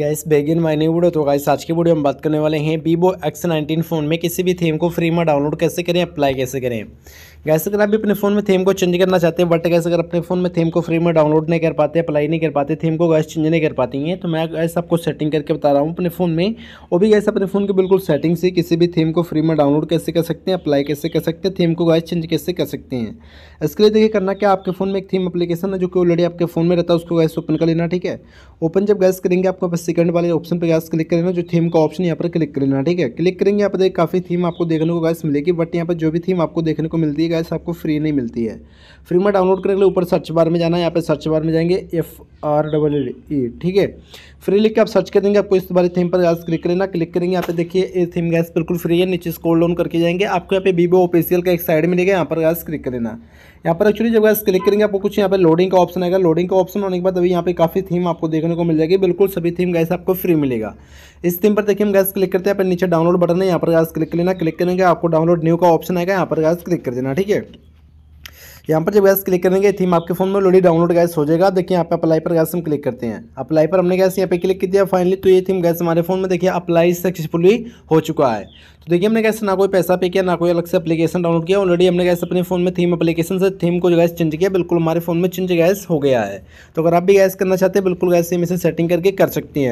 gas begin मायने video तो guys आज की वीडियो हम बात करने वाले हैं वीवो एक्स नाइनटीन फ़ोन में किसी भी थीम को फ्री में डाउनलोड कैसे करें अप्लाई कैसे करें गैस अगर आप अपने फ़ोन में थीम को चेंज करना चाहते हैं बट गैस अगर अपने फ़ोन में थीम को फ्री में डाउनलोड नहीं कर पाते अप्लाई नहीं कर पाते थीम को गैस चेंज नहीं कर पाती हैं तो मैं गैस आपको सेटिंग करके बता रहा हूँ अपने फ़ोन में वो भी गैस अपने फ़ोन की बिल्कुल सेटिंग से किसी भी थीम को फ्री में डाउनलोड कैसे कर सकते हैं अप्लाई कैसे कर सकते हैं थीम को गैस चेंज कैसे कर सकते हैं इसके लिए देखिए करना क्या आपके फ़ोन में एक थीम अपलीकेशन है जो कि ऑलरेडी आपके फ़ोन में रहता है उसको गैस ओपन कर लेना ठीक है ओपन जब गैस करेंगे आपको सेकंड वाले ऑप्शन पर गैस क्लिक कर लेना जो थीम का ऑप्शन यहाँ पर क्लिक कर लेना ठीक है क्लिक करेंगे यहाँ पर देख काफ़ी थीम आपको देखने को गैस मिलेगी बट यहाँ पर जो भी थीम आपको देखने को मिलती है गैस आपको फ्री नहीं मिलती है फ्री में डाउनलोड करने के लिए ऊपर सर्च बार में जाना है यहाँ पर सर्च बार में जाएंगे एफ आर डबल ई ठीक है फ्री लिख के आप सर्च कर देंगे आपको इस बारे थीम पर गैस क्लिक करना क्लिक करेंगे यहाँ पे देखिए ये थीम गैस बिल्कुल फ्री है नीचे स्कोल डाउन करके जाएंगे आपको यहाँ पे वीवो ऑफिशियल का एक साइड मिलेगा यहाँ पर गैस क्लिक करना यहाँ पर एक्चुअली जब गैस क्लिक करेंगे आपको कुछ यहाँ पर लोडिंग का ऑप्शन आएगा लोडिंग का ऑप्शन होने के बाद अभी यहाँ पे काफ़ी थीम आपको देखने को मिल जाएगी बिल्कुल सभी थीम गैस आपको फ्री मिलेगा इस थीम पर देखिए हम गैस क्लिक करते हैं यहाँ पर नीचे डाउनलोड बटन है यहाँ पर गैस क्लिक लेना क्लिक करेंगे आपको डाउनलोड न्यू का ऑप्शन आएगा यहाँ पर गैस क्लिक कर देना ठीक है यहाँ पर जब गैस क्लिक करेंगे थीम आपके फोन में ऑलरेडी डाउनलोड गैस हो जाएगा देखिए यहाँ पे अप्लाई पर गैस हम क्लिक करते हैं अप्लाई पर हमने गैस यहाँ पे क्लिक किया फाइनली तो ये थीम गैस हमारे फोन में देखिए अप्लाई सक्सेसफुली हो चुका है तो देखिए हमने कैसे ना कोई पैसा पे किया ना कोई अलग से अपलीकेशन डाउनलोड किया ऑलरेडी हमने कैसे अपने फोन में थीम अपलीकेशन से थीम को जो गैस चेंज किया बिल्कुल हमारे फोन में चेंज गैस हो गया है तो अगर आप भी गैस करना चाहते हैं बिल्कुल गैस सेम इसे सेटिंग करके कर सकती हैं